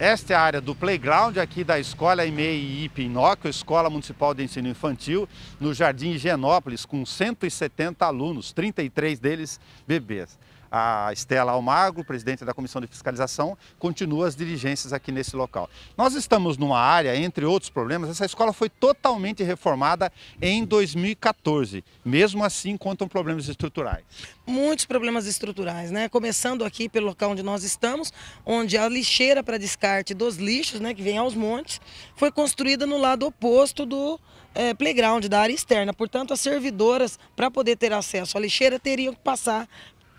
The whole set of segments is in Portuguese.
Esta é a área do playground aqui da Escola EMEI Ipinóquio, Escola Municipal de Ensino Infantil, no Jardim Higienópolis, com 170 alunos, 33 deles bebês a Estela Almagro, presidente da Comissão de Fiscalização, continua as diligências aqui nesse local. Nós estamos numa área, entre outros problemas, essa escola foi totalmente reformada em 2014. Mesmo assim, contam problemas estruturais. Muitos problemas estruturais, né? Começando aqui pelo local onde nós estamos, onde a lixeira para descarte dos lixos, né, que vem aos montes, foi construída no lado oposto do é, playground, da área externa. Portanto, as servidoras, para poder ter acesso à lixeira, teriam que passar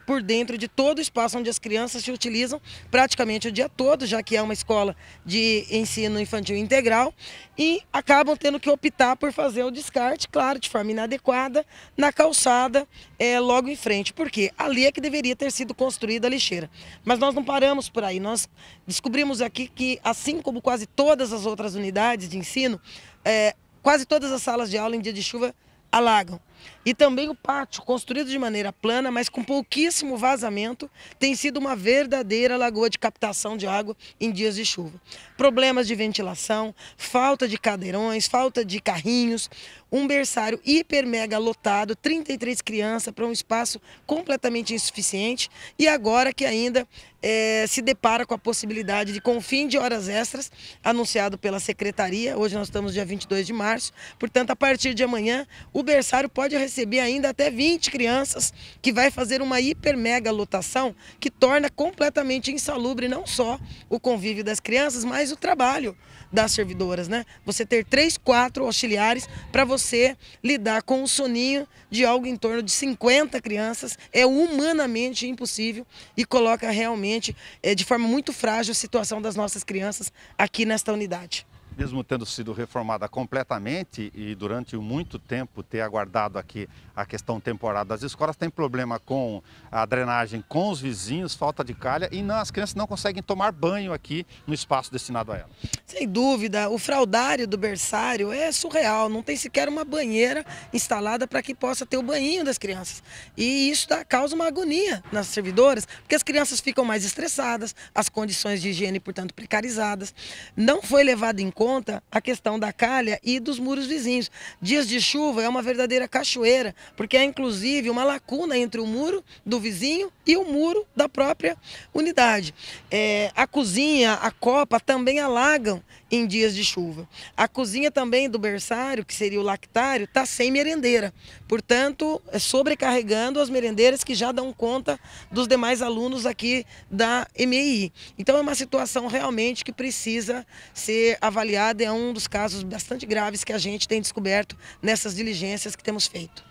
por dentro de todo o espaço onde as crianças se utilizam praticamente o dia todo, já que é uma escola de ensino infantil integral, e acabam tendo que optar por fazer o descarte, claro, de forma inadequada, na calçada, é, logo em frente, porque ali é que deveria ter sido construída a lixeira. Mas nós não paramos por aí, nós descobrimos aqui que, assim como quase todas as outras unidades de ensino, é, quase todas as salas de aula em dia de chuva alagam. E também o pátio, construído de maneira plana, mas com pouquíssimo vazamento, tem sido uma verdadeira lagoa de captação de água em dias de chuva. Problemas de ventilação, falta de cadeirões, falta de carrinhos, um berçário hiper mega lotado, 33 crianças para um espaço completamente insuficiente e agora que ainda é, se depara com a possibilidade de, com fim de horas extras, anunciado pela secretaria, hoje nós estamos dia 22 de março, portanto, a partir de amanhã, o berçário pode receber ainda até 20 crianças, que vai fazer uma hiper mega lotação que torna completamente insalubre não só o convívio das crianças, mas o trabalho das servidoras, né? Você ter três, quatro auxiliares para você você lidar com o soninho de algo em torno de 50 crianças é humanamente impossível e coloca realmente é, de forma muito frágil a situação das nossas crianças aqui nesta unidade mesmo tendo sido reformada completamente e durante muito tempo ter aguardado aqui a questão temporada das escolas, tem problema com a drenagem com os vizinhos, falta de calha e não, as crianças não conseguem tomar banho aqui no espaço destinado a elas. Sem dúvida, o fraudário do berçário é surreal, não tem sequer uma banheira instalada para que possa ter o banhinho das crianças. E isso dá, causa uma agonia nas servidoras, porque as crianças ficam mais estressadas, as condições de higiene, portanto, precarizadas. Não foi levado em conta conta a questão da calha e dos muros vizinhos. Dias de chuva é uma verdadeira cachoeira, porque é inclusive uma lacuna entre o muro do vizinho e o muro da própria unidade. É, a cozinha, a copa também alagam em dias de chuva. A cozinha também do berçário, que seria o lactário, está sem merendeira, portanto, é sobrecarregando as merendeiras que já dão conta dos demais alunos aqui da MEI. Então, é uma situação realmente que precisa ser avaliada é um dos casos bastante graves que a gente tem descoberto nessas diligências que temos feito.